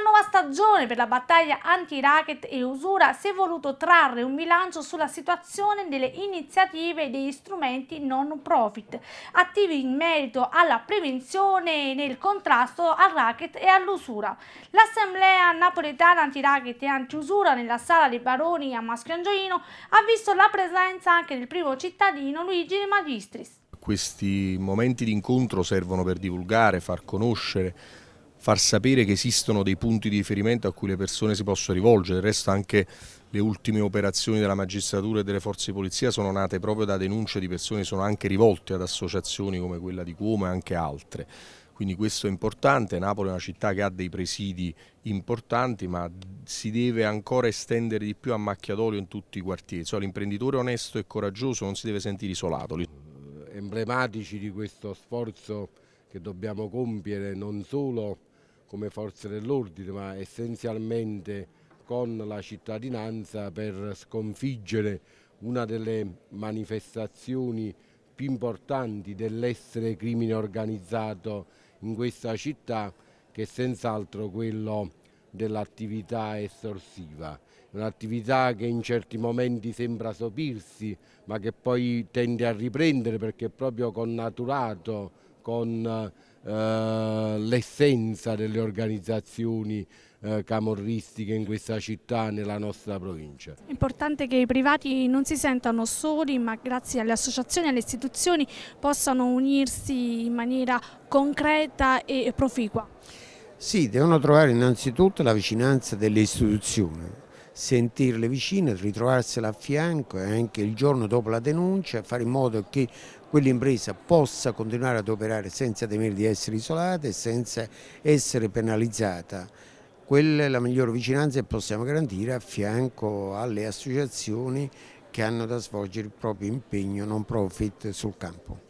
una nuova stagione per la battaglia anti-racket e usura si è voluto trarre un bilancio sulla situazione delle iniziative e degli strumenti non profit attivi in merito alla prevenzione e nel contrasto al racket e all'usura. L'assemblea napoletana anti-racket e anti-usura nella sala dei baroni a Maschio Angioino ha visto la presenza anche del primo cittadino Luigi De Magistris. Questi momenti di incontro servono per divulgare, far conoscere far sapere che esistono dei punti di riferimento a cui le persone si possono rivolgere, del resto anche le ultime operazioni della magistratura e delle forze di polizia sono nate proprio da denunce di persone che sono anche rivolte ad associazioni come quella di Cuomo e anche altre. Quindi questo è importante, Napoli è una città che ha dei presidi importanti ma si deve ancora estendere di più a macchia d'olio in tutti i quartieri, cioè, l'imprenditore onesto e coraggioso non si deve sentire isolato. Emblematici di questo sforzo che dobbiamo compiere non solo come forze dell'ordine, ma essenzialmente con la cittadinanza per sconfiggere una delle manifestazioni più importanti dell'essere crimine organizzato in questa città che è senz'altro quello dell'attività estorsiva, un'attività che in certi momenti sembra sopirsi ma che poi tende a riprendere perché è proprio connaturato con eh, l'essenza delle organizzazioni eh, camorristiche in questa città, nella nostra provincia. È importante che i privati non si sentano soli, ma grazie alle associazioni e alle istituzioni possano unirsi in maniera concreta e proficua. Sì, devono trovare innanzitutto la vicinanza delle istituzioni, sentirle vicine, ritrovarsela a fianco e anche il giorno dopo la denuncia, fare in modo che quell'impresa possa continuare ad operare senza temere di essere isolata e senza essere penalizzata. Quella è la migliore vicinanza che possiamo garantire a fianco alle associazioni che hanno da svolgere il proprio impegno non profit sul campo.